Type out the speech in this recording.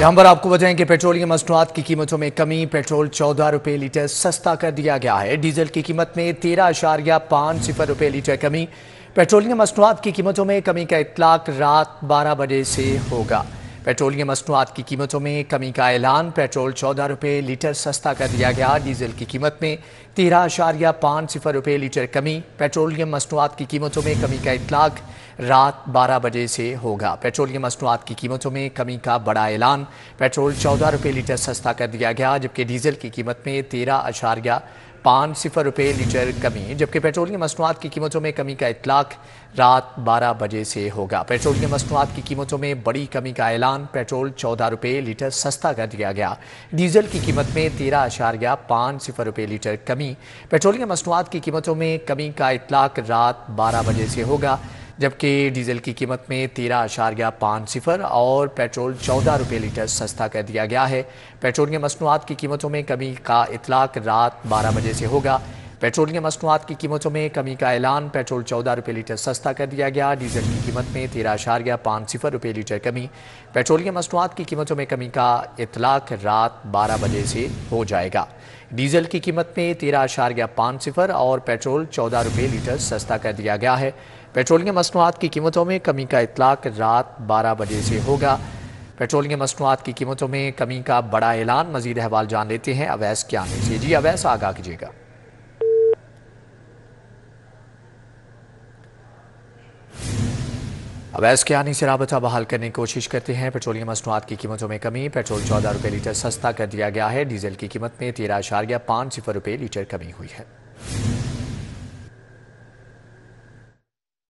यहां पर आपको बताएं कि पेट्रोलियम मसनूआत की कीमतों में कमी पेट्रोल चौदह रुपये लीटर सस्ता कर दिया गया है डीजल की कीमत में तेरह अशारिया पांच सिफर रुपये लीटर कमी पेट्रोलियम मसनूआत की कीमतों में कमी का इतलाक रात बारह बजे से होगा पेट्रोलियम मसनूआत की कीमतों में कमी का ऐलान पेट्रोल चौदह रुपये लीटर सस्ता कर दिया गया डीजल की कीमत में तेरह आशारिया पाँच सिफर रुपये लीटर कमी पेट्रोलियम मसनूआत की कीमतों में कमी का इतलाक रात बारह बजे से होगा पेट्रोलियम मसनूआत की कीमतों में कमी का बड़ा ऐलान पेट्रोल चौदह रुपये लीटर सस्ता कर दिया गया जबकि डीजल की कीमत में तेरह अशारिया पाँच सिफर रुपये लीटर कमी जबकि पेट्रोलियम मसनूआत की कीमतों में कमी का इतलाक रात बारह बजे से होगा पेट्रोलियम मसनूआत की कीमतों में बड़ी कमी का ऐलान पेट्रोल चौदह रुपये लीटर सस्ता कर दिया गया डीजल की कीमत में तेरह अशारिया पाँच सिफर रुपये लीटर कमी पेट्रोलियम मसनूआत की कीमतों में कमी का इतलाक रात बारह बजे से होगा जबकि डीजल की कीमत में तेरह आशारिया पाँच सिफर और पेट्रोल चौदह रुपये लीटर सस्ता कर दिया गया है पेट्रोलियम मसनूआत की कीमतों में कमी का इतलाक रात बारह बजे से होगा पेट्रोलियम मसनूआत की कीमतों में कमी का ऐलान पेट्रोल चौदह रुपये लीटर सस्ता कर दिया गया डीजल की कीमत में तेरह अशारिया पाँच सिफर रुपये लीटर कमी पेट्रोलियम मसनूआत की कीमतों में कमी का इतलाक रात बारह बजे से हो जाएगा डीजल की कीमत में तेरह अशारिया पाँच सिफर और पेट्रोल चौदह रुपये लीटर सस्ता कर दिया गया है पेट्रोलियम मसनूआत की कीमतों में कमी का इतलाक रात बारह बजे से होगा पेट्रोलियम मसनूआत की कीमतों में कमी का बड़ा ऐलान मजीद अहवाल जान लेते हैं अवैस क्या जी अवैस आगा कीजिएगा अवैस के आने से रबता बहाल करने की कोशिश करते हैं पेट्रोलियम मसनूआत की कीमतों में कमी पेट्रोल चौदह रुपये लीटर सस्ता कर दिया गया है डीजल की कीमत में तेरह अशारिया पाँच सिफर रुपये लीटर कमी हुई है